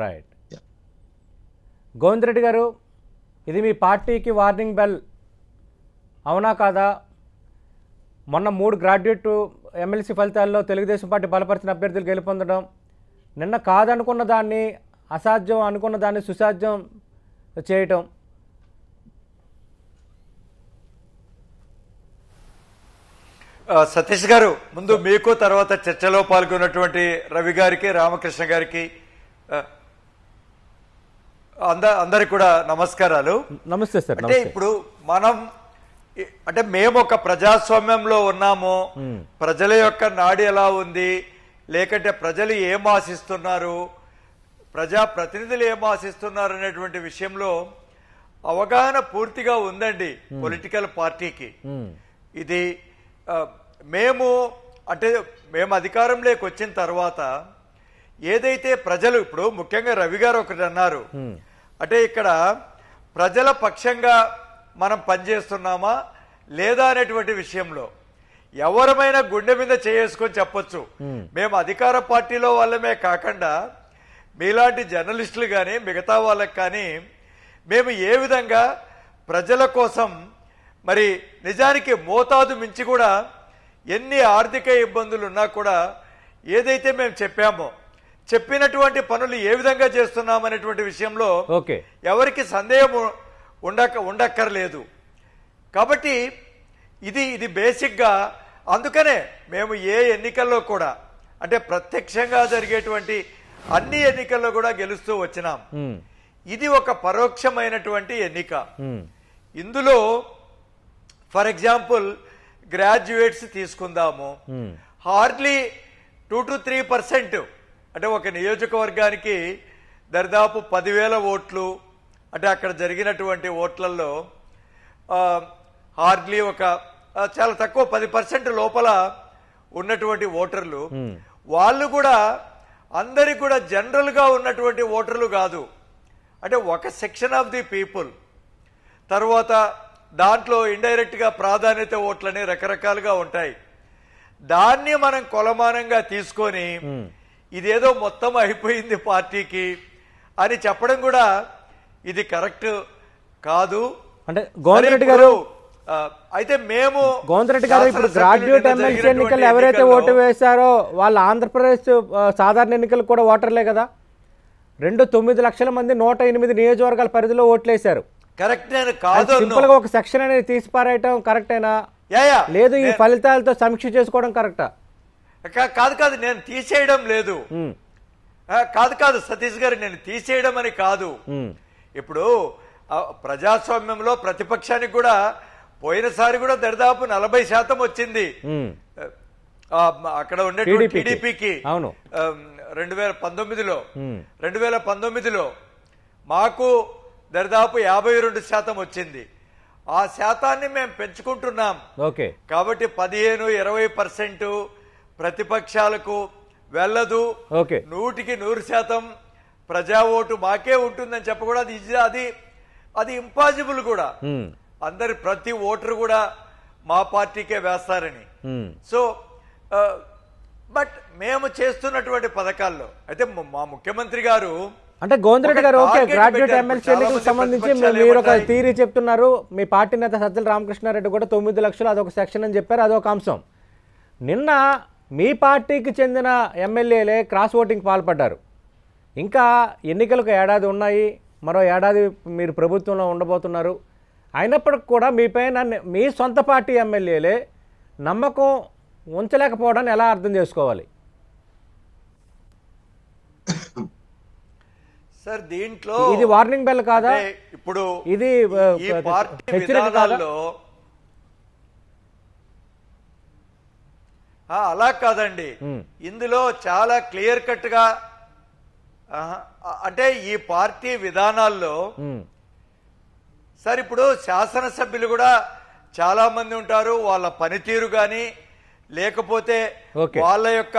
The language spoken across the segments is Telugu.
రైట్ గోవింద్ రెడ్డి గారు ఇది మీ పార్టీకి వార్నింగ్ బెల్ అవునా కాదా మొన్న మూడు గ్రాడ్యుయేట్ ఎమ్మెల్సీ ఫలితాల్లో తెలుగుదేశం పార్టీ బలపరిచిన అభ్యర్థులు గెలుపొందడం నిన్న కాదనుకున్న దాన్ని అసాధ్యం అనుకున్న దాన్ని సుసాధ్యం చేయటం సతీష్ గారు ముందు మీకు తర్వాత చర్చలో పాల్గొన్నటువంటి రవి గారికి రామకృష్ణ గారికి అందరికి కూడా నమస్కారాలు నమస్తే సార్ అంటే ఇప్పుడు మనం అంటే మేము ఒక ప్రజాస్వామ్యంలో ఉన్నాము ప్రజల యొక్క నాడి ఎలా ఉంది లేకంటే ప్రజలు ఏం ఆశిస్తున్నారు ప్రజా ప్రతినిధులు ఏం ఆశిస్తున్నారు అనేటువంటి విషయంలో అవగాహన పూర్తిగా ఉందండి పొలిటికల్ పార్టీకి ఇది మేము అంటే మేము అధికారంలోకి వచ్చిన తర్వాత ఏదైతే ప్రజలు ఇప్పుడు ముఖ్యంగా రవి గారు ఒకటి అన్నారు అంటే ఇక్కడ ప్రజల పక్షంగా మనం పనిచేస్తున్నామా లేదా అనేటువంటి విషయంలో ఎవరమైనా గుండె మీద చేసుకొని చెప్పొచ్చు మేము అధికార పార్టీలో వాళ్ళమే కాకుండా మీలాంటి జర్నలిస్టులు కానీ మిగతా వాళ్ళకి కానీ మేము ఏ విధంగా ప్రజల కోసం మరి నిజానికి మోతాదు మించి కూడా ఎన్ని ఆర్థిక ఇబ్బందులు ఉన్నా కూడా ఏదైతే మేము చెప్పామో చెప్పినటువంటి పనులు ఏ విధంగా చేస్తున్నాం అనేటువంటి విషయంలో ఎవరికి సందేహం ఉండక ఉండక్కర్లేదు కాబట్టి ఇది ఇది బేసిక్గా అందుకనే మేము ఏ ఎన్నికల్లో కూడా అంటే ప్రత్యక్షంగా జరిగేటువంటి అన్ని ఎన్నికల్లో కూడా గెలుస్తూ వచ్చినాం ఇది ఒక పరోక్షమైనటువంటి ఎన్నిక ఇందులో ఫర్ ఎగ్జాంపుల్ గ్రాడ్యుయేట్స్ తీసుకుందాము hardly two to three percent అంటే ఒక నియోజకవర్గానికి దరిదాపు పదివేల ఓట్లు అంటే అక్కడ జరిగినటువంటి ఓట్లలో హార్డ్లీ ఒక చాలా తక్కువ పది పర్సెంట్ లోపల ఉన్నటువంటి ఓటర్లు hmm. వాళ్ళు కూడా అందరి కూడా జనరల్గా ఉన్నటువంటి ఓటర్లు కాదు అంటే ఒక సెక్షన్ ఆఫ్ ది పీపుల్ తర్వాత దాంట్లో ఇండైరెక్ట్గా ప్రాధాన్యత ఓట్లని రకరకాలుగా ఉంటాయి దాన్ని మనం కొలమానంగా తీసుకొని hmm. ఇదేదో మొత్తం అయిపోయింది పార్టీకి అని చెప్పడం కూడా ఇది కరెక్ట్ కాదు అంటే గోవిందరెడ్డి గారు అయితే మేము గోవిందరెడ్డి గారు ఇప్పుడు గ్రాడ్యుయేట్ ఎమ్మెల్సీ ఎన్నికలు ఎవరైతే ఓటు వేశారో వాళ్ళ ఆంధ్రప్రదేశ్ సాధారణ ఎన్నికలు కూడా ఓటర్లే కదా రెండు తొమ్మిది లక్షల మంది నూట ఎనిమిది నియోజకవర్గాల పరిధిలో ఓట్లేశారు కరెక్ట్ నేను కాదు సింపుల్ గా ఒక సెక్షన్ అనేది తీసి పారేయటం కరెక్టేనా లేదు ఈ ఫలితాలతో సమీక్ష చేసుకోవడం కరెక్టా కాదు కాదు నేను తీసేయడం లేదు కాదు కాదు సతీష్ గారు నేను తీసేయడం అని కాదు ఇప్పుడు ప్రజాస్వామ్యంలో ప్రతిపక్షానికి కూడా పోయినసారి కూడా దరిదాపు నలభై శాతం వచ్చింది అక్కడ ఉండే టీడీపీకి రెండు వేల పంతొమ్మిదిలో రెండు వేల పంతొమ్మిదిలో మాకు దరిదాపు యాభై రెండు శాతం వచ్చింది ఆ శాతాన్ని మేము పెంచుకుంటున్నాం కాబట్టి పదిహేను ఇరవై పర్సెంట్ ప్రతిపక్షాలకు వెళ్ళదు నూటికి నూరు శాతం ప్రజా ఓటు మాకే ఉంటుందని చెప్పకూడదు అది అది అది అది ఇంపాసిబుల్ కూడా అందరి ప్రతి ఓటరు కూడా మా పార్టీకే వేస్తారని సో బట్ మేము చేస్తున్నటువంటి పథకాల్లో అయితే మా ముఖ్యమంత్రి గారు అంటే గోవిందరెడ్డి గారు ఓకే గ్రాడ్యుయేట్ ఎమ్మెల్సీలకు సంబంధించి మీరు ఒక థీరీ చెప్తున్నారు మీ పార్టీ నేత సజ్జల రామకృష్ణారెడ్డి కూడా తొమ్మిది లక్షలు అదొక సెక్షన్ అని చెప్పారు అదొక అంశం నిన్న మీ పార్టీకి చెందిన ఎమ్మెల్యేలే క్రాస్ ఓటింగ్ పాల్పడ్డారు ఇంకా ఎన్నికలకు ఏడాది ఉన్నాయి మరో ఏడాది మీరు ప్రభుత్వంలో ఉండబోతున్నారు అయినప్పటికి కూడా మీపైన మీ సొంత పార్టీ ఎమ్మెల్యేలే నమ్మకం ఉంచలేకపోవడాన్ని ఎలా అర్థం చేసుకోవాలి సార్ దీంట్లో ఇది వార్నింగ్ బెల్ కాదా ఇప్పుడు ఇది హెచ్చరిక కాదా అలా కాదండి ఇందులో చాలా క్లియర్ కట్ గా అంటే ఈ పార్టీ విధానాల్లో సార్ ఇప్పుడు శాసనసభ్యులు కూడా చాలా మంది ఉంటారు వాళ్ళ పనితీరు కానీ లేకపోతే వాళ్ళ యొక్క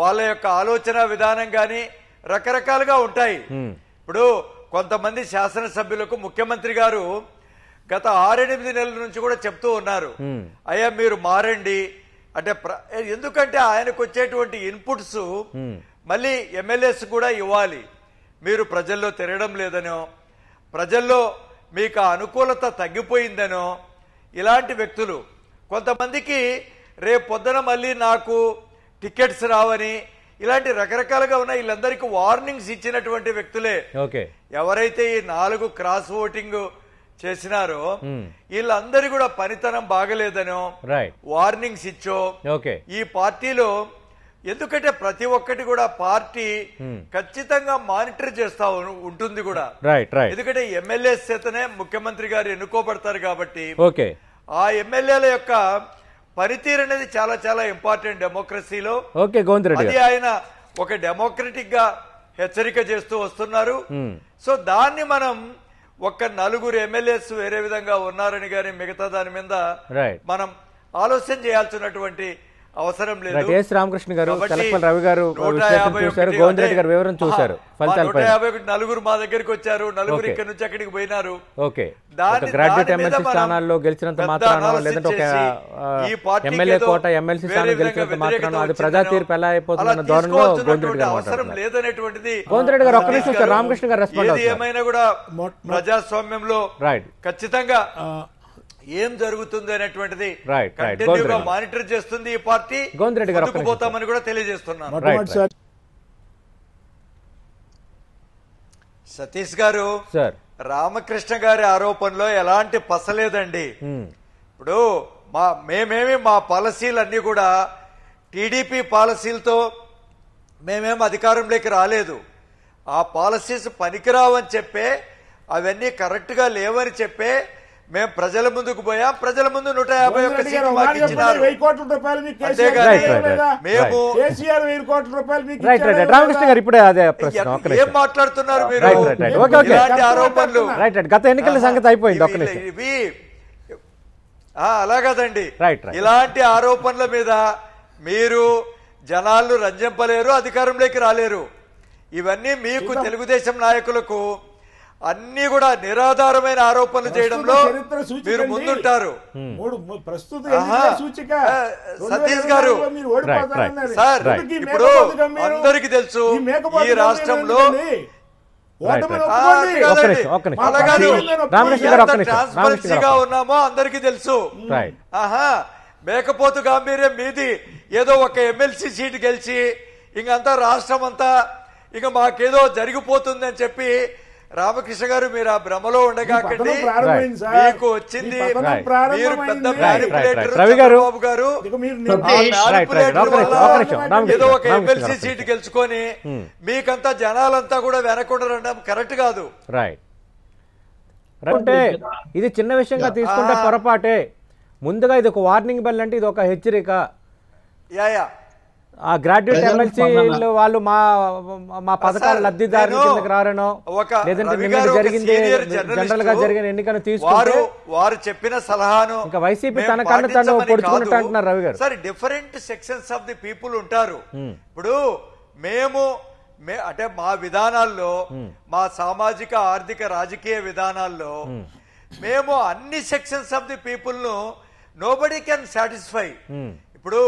వాళ్ళ యొక్క ఆలోచన విధానం కానీ రకరకాలుగా ఉంటాయి ఇప్పుడు కొంతమంది శాసనసభ్యులకు ముఖ్యమంత్రి గారు గత ఆరెనిమిది నెలల నుంచి కూడా చెప్తూ ఉన్నారు అయ్యా మీరు మారండి అంటే ఎందుకంటే ఆయనకు వచ్చేటువంటి ఇన్పుట్స్ మళ్ళీ ఎమ్మెల్యేస్ కూడా ఇవ్వాలి మీరు ప్రజల్లో తిరగడం లేదనో ప్రజల్లో మీకు అనుకూలత తగ్గిపోయిందనో ఇలాంటి వ్యక్తులు కొంతమందికి రేపు పొద్దున మళ్ళీ నాకు టికెట్స్ రావని ఇలాంటి రకరకాలుగా ఉన్న వీళ్ళందరికీ వార్నింగ్స్ ఇచ్చినటువంటి వ్యక్తులే ఎవరైతే ఈ నాలుగు క్రాస్ ఓటింగ్ చేసినారో hmm. వీళ్ళందరూ కూడా పనితనం బాగలేదనో వార్నింగ్స్ ఇచ్చో ఈ పార్టీలో ఎందుకంటే ప్రతి ఒక్కటి కూడా పార్టీ hmm. ఖచ్చితంగా మానిటర్ చేస్తా ఉంటుంది కూడా ఎందుకంటే ఎమ్మెల్యే చేతనే ముఖ్యమంత్రి గారు ఎన్నుకోబడతారు కాబట్టి ఆ ఎమ్మెల్యేల యొక్క పనితీరు అనేది చాలా చాలా ఇంపార్టెంట్ డెమోక్రసీలో అది ఆయన ఒక డెమోక్రటిక్ గా హెచ్చరిక చేస్తూ వస్తున్నారు hmm. సో దాన్ని మనం ఒక్క నలుగురు ఎమ్మెల్యేస్ వేరే విధంగా ఉన్నారని కానీ మిగతా దాని మీద మనం ఆలోచన చేయాల్సినటువంటి అవసరం లేదు ఎస్ రామకృష్ణ గారు తలపల్ రవి గారు చూశారు గోవిందరెడ్డి గారు వివరణ చూశారు ఫలితాలపై నలుగురు మా దగ్గరికి వచ్చారు నలుగురు ఇక్కడ నుంచి అక్కడికి పోయినారు ఓకే గ్రాడ్యుయేట్ ఎమ్మెల్సీ స్థానాల్లో గెలిచినంత మాత్రాన లేదంటే ఒక ఎమ్మెల్యే కోట ఎమ్మెల్సీ స్థానం గెలిచినంత మాత్రాన అది ప్రజా తీర్పు ఎలా అయిపోతుందన్న ధోరణిలో గోవిందరెడ్డి గారు అవసరం లేదనేటువంటిది గోవిందరెడ్డి గారు ఒక్క నిమిషం రామకృష్ణ గారు రెస్పాండ్ ఏమైనా కూడా ప్రజాస్వామ్యంలో రైట్ ఖచ్చితంగా ఏం జరుగుతుంది అనేటువంటిది కంటిన్యూగా మానిటర్ చేస్తుంది ఈ పార్టీ పోతామని కూడా తెలియజేస్తున్నాను సతీష్ గారు రామకృష్ణ గారి ఆరోపణలో ఎలాంటి పసలేదండి hmm. ఇప్పుడు మా మేమేమి మా పాలసీలన్నీ కూడా టీడీపీ పాలసీలతో మేమేమి అధికారంలోకి రాలేదు ఆ పాలసీస్ పనికిరావని చెప్పే అవన్నీ కరెక్ట్గా లేవని చెప్పే మేము ప్రజల ముందుకు పోయా ప్రజల ముందు నూట యాభై ఒక్క సీట్లు మాకు మేము రామకృష్ణ గారు ఇప్పుడే అదే ఏం మాట్లాడుతున్నారు మీరు ఇలాంటి ఆరోపణలు గత ఎన్నికల సంగతి అయిపోయింది ఒక్క ఇవి అలాగదండి ఇలాంటి ఆరోపణల మీద మీరు జనాలు రంజింపలేరు అధికారంలోకి రాలేరు ఇవన్నీ మీకు తెలుగుదేశం నాయకులకు అన్ని కూడా నిరాధారమైన ఆరోపణలు చేయడంలో మీరు ముందుంటారు సతీష్ గారు సార్ ఇప్పుడు అందరికి తెలుసు ఈ రాష్ట్రంలో ట్రాన్స్పరెన్సీగా ఉన్నామో అందరికి తెలుసు hmm. ఆహా మేకపోతు గాంభీర్యం మీది ఏదో ఒక ఎమ్మెల్సీ సీట్ గెలిచి ఇంకంతా రాష్ట్రం అంతా ఇంకా మాకేదో జరిగిపోతుందని చెప్పి రామకృష్ణ గారు మీరు ఆ భ్రమలో ఉండగాకండి మీకు వచ్చింది బాబు గారు ఏదో ఒక ఎమ్మెల్సీ సీటు గెలుచుకొని మీకంతా జనాలంతా కూడా వెనకుండడం కరెక్ట్ కాదు అంటే ఇది చిన్న విషయంగా తీసుకుంటే పొరపాటే ముందుగా ఇది ఒక వార్నింగ్ బెల్ అంటే ఇది ఒక హెచ్చరిక యా ఆ గ్రాడ్యుయేట్ ఎమ్మెల్సీ వాళ్ళు మా మా పథకాల లబ్ధిదారు కిందకి రారనో లేదంటే నిన్న జరిగింది జనరల్ గా జరిగిన ఎన్నికను తీసుకున్నారు వారు చెప్పిన సలహాను ఇంకా వైసీపీ తన కన్ను తను పొడుచుకున్నట్టు అంటున్నారు రవి గారు సరే different sections of the people ఉంటారు ఇప్పుడు మేము అంటే మా విధానాల్లో మా సామాజిక ఆర్థిక రాజకీయ విధానాల్లో మేము అన్ని సెక్షన్స్ ఆఫ్ ది పీపుల్ ను నోబడీ కెన్ సాటిస్ఫై ఇప్పుడు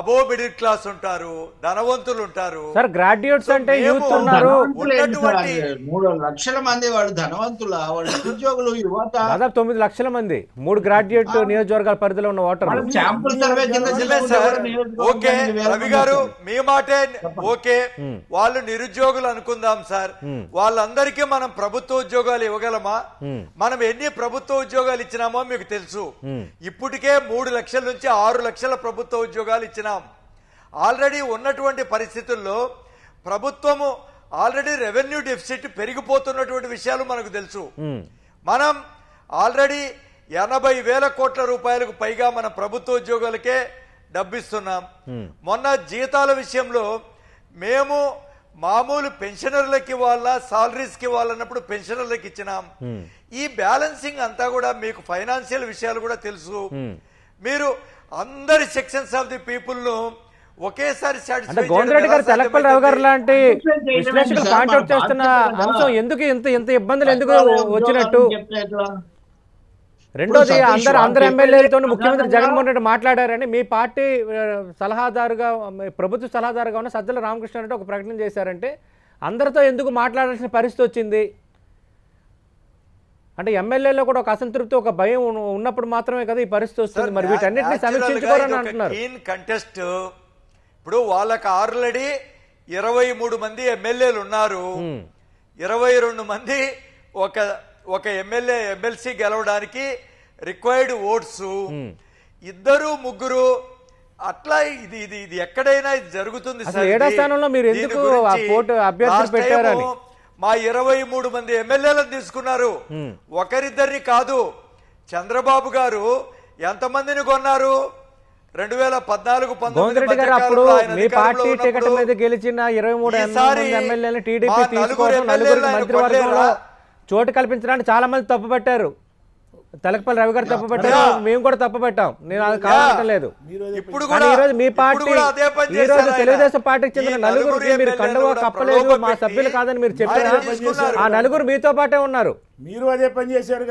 అబో మిడిల్ క్లాస్ ఉంటారు ధనవంతులు ఉంటారు సార్ గ్రాడ్యుయేట్స్ అంటే యూత్ ఉన్నారు ఉన్నటువంటి మూడు లక్షల మంది వాడు ధనవంతుల వాళ్ళు ఉద్యోగులు యువత దాదాపు తొమ్మిది లక్షల మంది మూడు గ్రాడ్యుయేట్ నియోజకవర్గాల పరిధిలో ఉన్న voter sample survey okay Ravi garu మీ మాటే ఓకే వాళ్ళు నిరుద్యోగులు అనుకుందాం సార్ వాళ్ళందరికీ మనం ప్రభుత్వ ఉద్యోగాలు ఇవ్వగలమా మనం ఎన్ని ప్రభుత్వ ఉద్యోగాలు ఇచ్చినామో మీకు తెలుసు ఇప్పటికే మూడు లక్షల నుంచి ఆరు లక్షల ప్రభుత్వ ఉద్యోగాలు ఇచ్చిన చేసినాం ఆల్రెడీ ఉన్నటువంటి పరిస్థితుల్లో ప్రభుత్వము ఆల్రెడీ రెవెన్యూ డెఫిసిట్ పెరిగిపోతున్నటువంటి విషయాలు మనకు తెలుసు మనం ఆల్రెడీ ఎనభై వేల కోట్ల రూపాయలకు పైగా మన ప్రభుత్వ ఉద్యోగులకే డబ్బిస్తున్నాం మొన్న జీతాల విషయంలో మేము మామూలు పెన్షనర్లకి వాళ్ళ సాలరీస్కి వాళ్ళన్నప్పుడు పెన్షనర్లకు ఇచ్చినాం ఈ బ్యాలెన్సింగ్ అంతా కూడా మీకు ఫైనాన్షియల్ విషయాలు కూడా తెలుసు మీరు అందరి సెక్షన్స్ ఆఫ్ ది పీపుల్ ను ఒకేసారి అంటే రెడ్డి గారు తెలకపల్లి రావు గారు లాంటి విశ్లేషకులు పాయింట్అవుట్ చేస్తున్న అంశం ఎందుకు ఇంత ఇంత ఇబ్బందులు ఎందుకు వచ్చినట్టు రెండోది అందరు అందరు ఎమ్మెల్యేలతో ముఖ్యమంత్రి జగన్మోహన్ రెడ్డి మాట్లాడారని మీ పార్టీ సలహాదారుగా ప్రభుత్వ సలహాదారుగా ఉన్న సజ్జల రామకృష్ణ ఒక ప్రకటన చేశారంటే అందరితో ఎందుకు మాట్లాడాల్సిన పరిస్థితి వచ్చింది అంటే ఎమ్మెల్యేలో కూడా ఒక అసంతృప్తి ఒక భయం ఉన్నప్పుడు మాత్రమే కదా ఈ పరిస్థితి వస్తుంది మరి వీటన్నిటిని సమీక్షించుకోవాలని అంటున్నారు కంటెస్ట్ ఇప్పుడు వాళ్ళకి ఆల్రెడీ ఇరవై మూడు మంది ఎమ్మెల్యేలు ఉన్నారు ఇరవై రెండు మంది ఒక ఒక ఎమ్మెల్యే ఎమ్మెల్సీ గెలవడానికి రిక్వైర్డ్ ఓట్స్ ఇద్దరు ముగ్గురు అట్లా ఇది ఇది ఇది ఎక్కడైనా జరుగుతుంది ఏడో స్థానంలో మీరు ఎందుకు అభ్యర్థులు పెట్టారని మా ఇరవై మూడు మంది ఎమ్మెల్యేలను తీసుకున్నారు ఒకరిద్దరిని కాదు చంద్రబాబు గారు ఎంతమందిని కొన్నారు రెండు వేల పద్నాలుగు పంతొమ్మిది పార్టీ టికెట్ మీద గెలిచిన ఇరవై మూడు ఎమ్మెల్యేలు టీడీపీ చోటు కల్పించడానికి చాలా మంది తప్పు పెట్టారు తలకపల్లి రవి గారు తప్పు పెట్టారు మేము కూడా తప్పు పెట్టాం నేను అది కావాలట్లేదు ఇప్పుడు కూడా ఈరోజు మీ పార్టీ ఈ రోజు తెలుగుదేశం పార్టీకి చెందిన నలుగురు మీరు కండవ కప్పలేదు మా సభ్యులు కాదని మీరు చెప్పారు ఆ నలుగురు మీతో పాటే ఉన్నారు మీరు అదే పని చేశారు